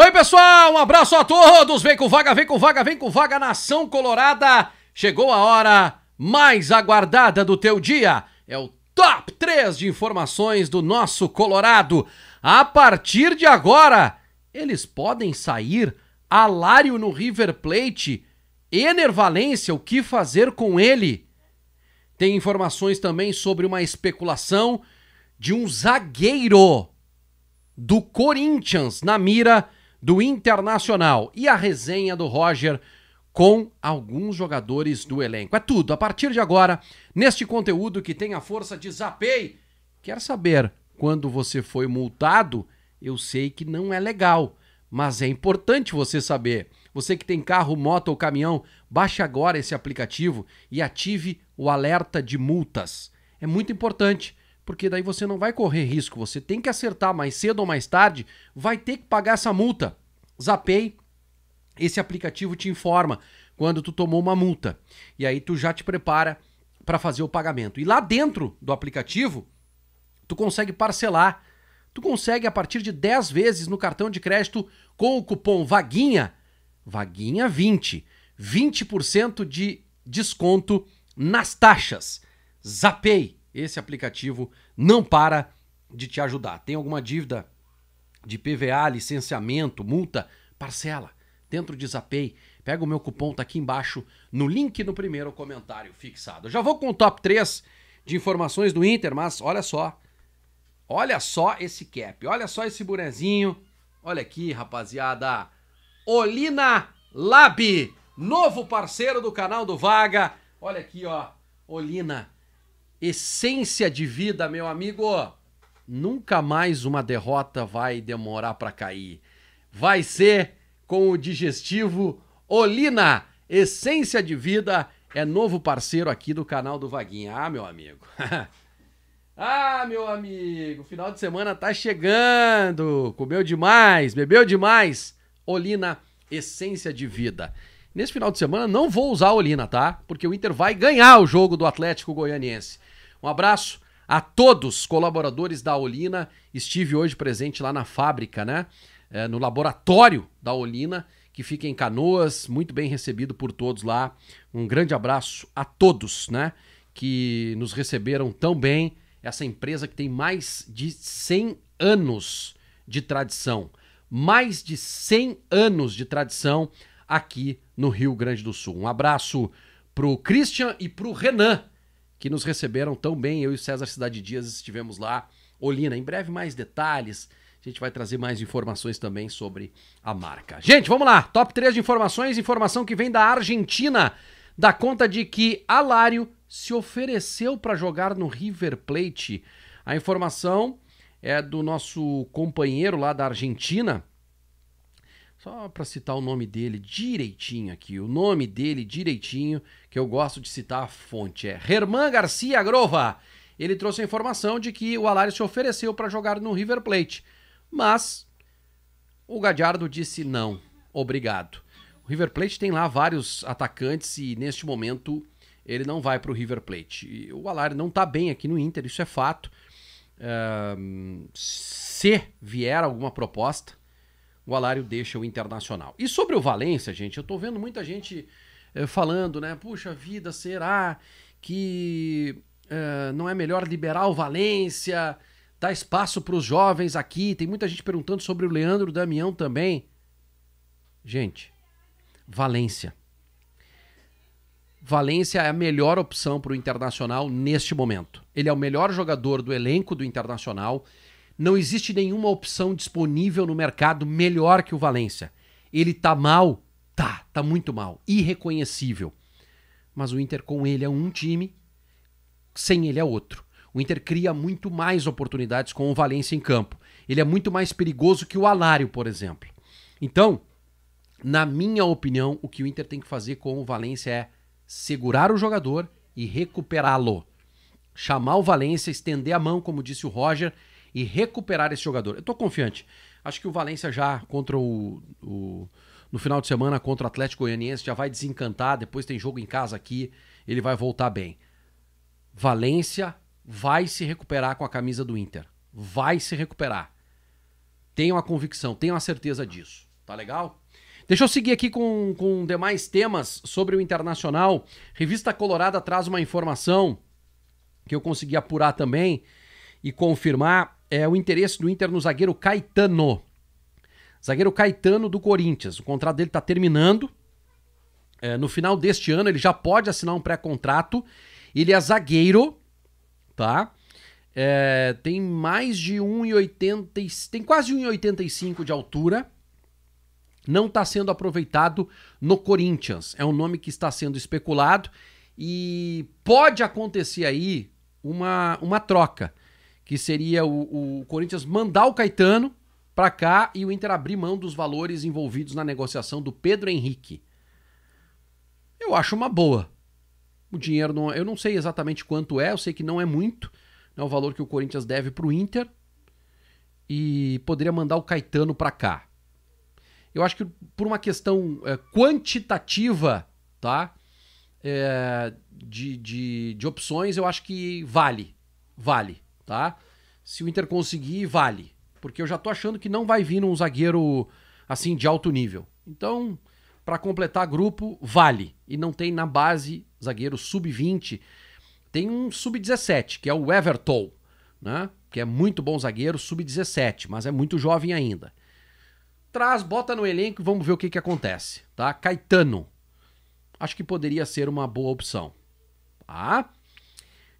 Oi, pessoal, um abraço a todos. Vem com vaga, vem com vaga, vem com vaga, nação colorada. Chegou a hora mais aguardada do teu dia. É o top 3 de informações do nosso Colorado. A partir de agora, eles podem sair. Alário no River Plate. Enervalência, o que fazer com ele? Tem informações também sobre uma especulação de um zagueiro do Corinthians na mira do Internacional e a resenha do Roger com alguns jogadores do elenco. É tudo a partir de agora neste conteúdo que tem a força de Zapei. Quer saber quando você foi multado? Eu sei que não é legal, mas é importante você saber. Você que tem carro, moto ou caminhão, baixe agora esse aplicativo e ative o alerta de multas. É muito importante porque daí você não vai correr risco. Você tem que acertar mais cedo ou mais tarde, vai ter que pagar essa multa. Zapei, esse aplicativo te informa quando tu tomou uma multa. E aí tu já te prepara para fazer o pagamento. E lá dentro do aplicativo, tu consegue parcelar. Tu consegue a partir de 10 vezes no cartão de crédito com o cupom VAGUINHA, VAGUINHA 20, 20% de desconto nas taxas. Zapei esse aplicativo não para de te ajudar. Tem alguma dívida de PVA, licenciamento, multa? Parcela dentro de Zapay. Pega o meu cupom, tá aqui embaixo, no link no primeiro comentário fixado. Eu já vou com o top 3 de informações do Inter, mas olha só. Olha só esse cap, olha só esse bonezinho. Olha aqui, rapaziada. Olina Lab, novo parceiro do canal do Vaga. Olha aqui, ó. Olina essência de vida, meu amigo, nunca mais uma derrota vai demorar para cair. Vai ser com o digestivo Olina, essência de vida, é novo parceiro aqui do canal do Vaguinha. Ah, meu amigo. ah, meu amigo, final de semana tá chegando. Comeu demais, bebeu demais. Olina, essência de vida. Nesse final de semana não vou usar a Olina, tá? Porque o Inter vai ganhar o jogo do Atlético Goianiense. Um abraço a todos colaboradores da Olina. Estive hoje presente lá na fábrica, né? É, no laboratório da Olina, que fica em Canoas, muito bem recebido por todos lá. Um grande abraço a todos, né? Que nos receberam tão bem. Essa empresa que tem mais de 100 anos de tradição. Mais de 100 anos de tradição aqui no Rio Grande do Sul. Um abraço pro Christian e pro Renan que nos receberam tão bem. Eu e César Cidade Dias estivemos lá. Olina, em breve mais detalhes. A gente vai trazer mais informações também sobre a marca. Gente, vamos lá. Top 3 de informações. Informação que vem da Argentina. Da conta de que Alário se ofereceu para jogar no River Plate. A informação é do nosso companheiro lá da Argentina, só para citar o nome dele direitinho aqui, o nome dele direitinho, que eu gosto de citar a fonte, é Herman Garcia Grova. Ele trouxe a informação de que o Alário se ofereceu para jogar no River Plate, mas o Gadiardo disse não, obrigado. O River Plate tem lá vários atacantes e neste momento ele não vai para o River Plate. o Alário não está bem aqui no Inter, isso é fato. Uh, se vier alguma proposta, o Alário deixa o Internacional. E sobre o Valência, gente, eu tô vendo muita gente é, falando, né? Puxa vida, será que é, não é melhor liberar o Valência, dar espaço para os jovens aqui? Tem muita gente perguntando sobre o Leandro Damião também. Gente, Valência. Valência é a melhor opção para o Internacional neste momento. Ele é o melhor jogador do elenco do Internacional. Não existe nenhuma opção disponível no mercado melhor que o Valência. Ele tá mal? Tá, tá muito mal, irreconhecível. Mas o Inter com ele é um time, sem ele é outro. O Inter cria muito mais oportunidades com o Valência em campo. Ele é muito mais perigoso que o Alário, por exemplo. Então, na minha opinião, o que o Inter tem que fazer com o Valência é segurar o jogador e recuperá-lo. Chamar o Valência, estender a mão, como disse o Roger, e recuperar esse jogador. Eu tô confiante. Acho que o Valência já contra o, o, no final de semana contra o Atlético Goianiense já vai desencantar, depois tem jogo em casa aqui, ele vai voltar bem. Valência vai se recuperar com a camisa do Inter. Vai se recuperar. Tenho a convicção, tenho a certeza disso. Tá legal? Deixa eu seguir aqui com, com demais temas sobre o Internacional. Revista Colorada traz uma informação que eu consegui apurar também e confirmar é o interesse do Inter no zagueiro Caetano. Zagueiro Caetano do Corinthians. O contrato dele está terminando. É, no final deste ano, ele já pode assinar um pré-contrato. Ele é zagueiro, tá? É, tem mais de 1,80. Tem quase 1,85 de altura. Não está sendo aproveitado no Corinthians. É um nome que está sendo especulado. E pode acontecer aí uma, uma troca que seria o, o Corinthians mandar o Caetano para cá e o Inter abrir mão dos valores envolvidos na negociação do Pedro Henrique. Eu acho uma boa. O dinheiro não, é, eu não sei exatamente quanto é, eu sei que não é muito, não é o valor que o Corinthians deve para o Inter e poderia mandar o Caetano para cá. Eu acho que por uma questão é, quantitativa, tá? É, de, de, de opções, eu acho que vale. Vale tá? Se o Inter conseguir, vale. Porque eu já tô achando que não vai vir um zagueiro assim de alto nível. Então, para completar grupo, vale. E não tem na base zagueiro sub-20. Tem um sub-17, que é o Everton, né? Que é muito bom zagueiro, sub-17, mas é muito jovem ainda. Traz, bota no elenco e vamos ver o que que acontece, tá? Caetano. Acho que poderia ser uma boa opção. Tá?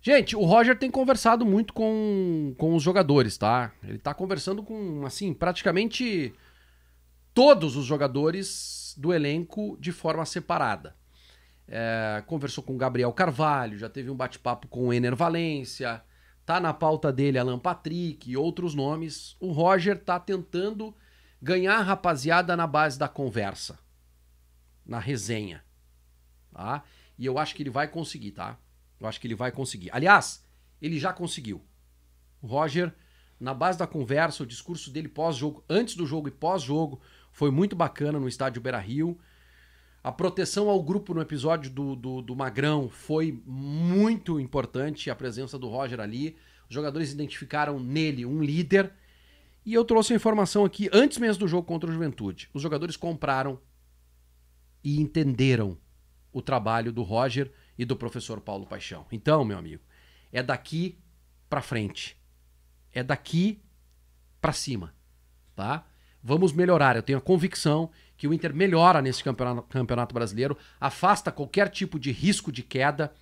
Gente, o Roger tem conversado muito com, com os jogadores, tá? Ele tá conversando com, assim, praticamente todos os jogadores do elenco de forma separada. É, conversou com o Gabriel Carvalho, já teve um bate-papo com o Ener Valência, tá na pauta dele Alan Patrick e outros nomes. O Roger tá tentando ganhar a rapaziada na base da conversa, na resenha, tá? E eu acho que ele vai conseguir, tá? Eu acho que ele vai conseguir. Aliás, ele já conseguiu. O Roger, na base da conversa, o discurso dele pós-jogo, antes do jogo e pós-jogo, foi muito bacana no estádio Beira Rio. A proteção ao grupo no episódio do, do, do Magrão foi muito importante, a presença do Roger ali. Os jogadores identificaram nele um líder. E eu trouxe a informação aqui antes mesmo do jogo contra o Juventude. Os jogadores compraram e entenderam o trabalho do Roger e do professor Paulo Paixão. Então, meu amigo, é daqui para frente. É daqui para cima, tá? Vamos melhorar. Eu tenho a convicção que o Inter melhora nesse campeonato, campeonato brasileiro, afasta qualquer tipo de risco de queda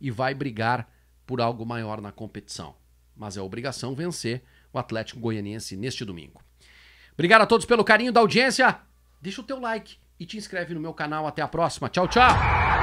e vai brigar por algo maior na competição. Mas é obrigação vencer o Atlético Goianiense neste domingo. Obrigado a todos pelo carinho da audiência. Deixa o teu like e te inscreve no meu canal. Até a próxima. Tchau, tchau.